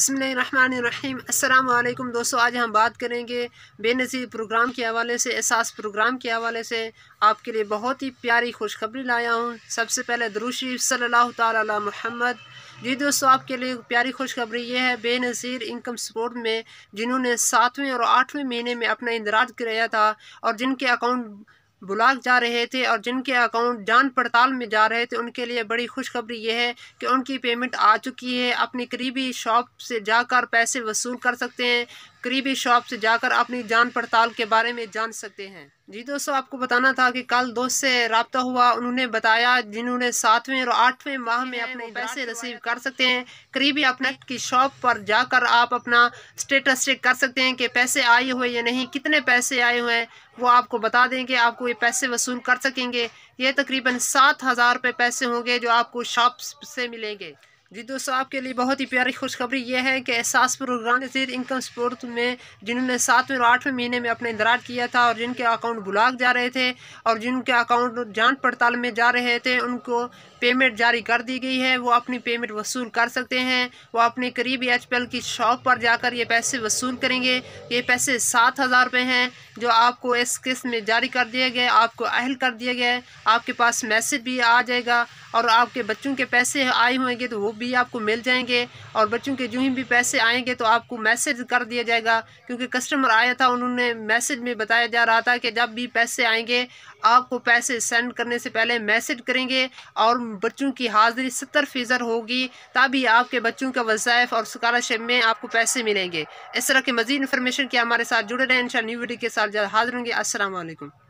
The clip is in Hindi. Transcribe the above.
बसमीम अल्लाम दोस्तों आज हम बात करेंगे बेनज़ीर प्रोग्राम के हवाले से एहसास प्रोग्राम के हवाले से आपके लिए बहुत ही प्यारी खुशखबरी लाया हूँ सबसे पहले दरूशी सल्ला महमद जी दोस्तों आपके लिए प्यारी खुशखबरी ये है बेनज़ीर इनकम सपोर्ट में जिन्होंने सातवें और आठवें महीने में अपना इंदराज कराया था और जिनके अकाउंट ब्लॉक जा रहे थे और जिनके अकाउंट जान पड़ताल में जा रहे थे उनके लिए बड़ी खुशखबरी यह है कि उनकी पेमेंट आ चुकी है अपनी करीबी शॉप से जाकर पैसे वसूल कर सकते हैं करीबी शॉप से जाकर अपनी जान पड़ताल के बारे में जान सकते हैं जी दोस्तों आपको बताना था कि कल दोस्त से रबता हुआ उन्होंने बताया जिन्होंने सातवें और आठवें माह में अपने पैसे रिसीव कर सकते हैं करीबी अपने की शॉप पर जाकर आप अपना स्टेटस चेक कर सकते हैं कि पैसे आए हुए या नहीं कितने पैसे आए हुए हैं वो आपको बता देंगे आपको ये पैसे वसूल कर सकेंगे ये तकरीबन सात हज़ार पैसे होंगे जो आपको शॉप से मिलेंगे जी दोस्तों आपके लिए बहुत ही प्यारी खुशखबरी यह है कि एहसास प्रोग्राम नजीर इनकम स्पोर्ट में जिन्होंने सातवें और आठवें महीने में अपना इंदराज किया था और जिनके अकाउंट बुलाक जा रहे थे और जिनके अकाउंट जांच पड़ताल में जा रहे थे उनको पेमेंट जारी कर दी गई है वो अपनी पेमेंट वसूल कर सकते हैं वो अपने करीबी एच की शॉप पर जाकर ये पैसे वसूल करेंगे ये पैसे सात हज़ार रुपये हैं जो आपको इस किस्त में जारी कर दिए गए आपको अहल कर दिया गया है आपके पास मैसेज भी आ जाएगा और आपके बच्चों के पैसे आए होंगे तो वो भी आपको मिल जाएंगे और बच्चों के जो ही भी पैसे आएंगे तो आपको मैसेज कर दिया जाएगा क्योंकि कस्टमर आया था उन्होंने मैसेज में बताया जा रहा था कि जब भी पैसे आएंगे आपको पैसे सेंड करने से पहले मैसेज करेंगे और बच्चों की हाजिरी सत्तर फ़ीसद होगी तभी आपके बच्चों के वज़ाइफ और स्कॉलरशिप में आपको पैसे मिलेंगे इस तरह की मज़ीद इन्फॉर्मेशन की हमारे साथ जुड़े रहें इन न्यू वीडियो के साथ हाजिर होंगे असल